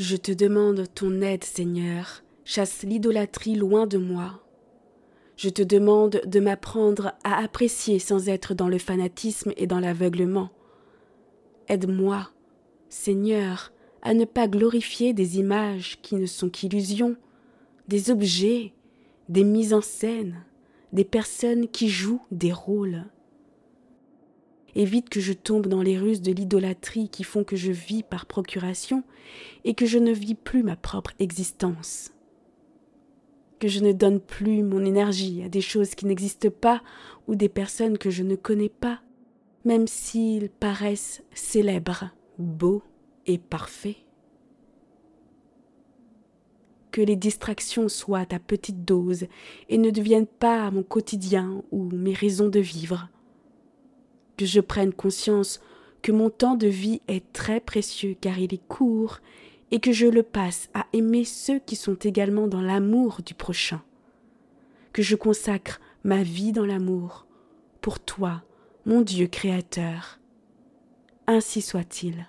Je te demande ton aide, Seigneur, chasse l'idolâtrie loin de moi. Je te demande de m'apprendre à apprécier sans être dans le fanatisme et dans l'aveuglement. Aide-moi, Seigneur, à ne pas glorifier des images qui ne sont qu'illusions, des objets, des mises en scène, des personnes qui jouent des rôles. Évite que je tombe dans les ruses de l'idolâtrie qui font que je vis par procuration et que je ne vis plus ma propre existence. Que je ne donne plus mon énergie à des choses qui n'existent pas ou des personnes que je ne connais pas, même s'ils paraissent célèbres, beaux et parfaits. Que les distractions soient à petite dose et ne deviennent pas mon quotidien ou mes raisons de vivre que je prenne conscience que mon temps de vie est très précieux car il est court, et que je le passe à aimer ceux qui sont également dans l'amour du prochain, que je consacre ma vie dans l'amour, pour toi, mon Dieu créateur. Ainsi soit-il.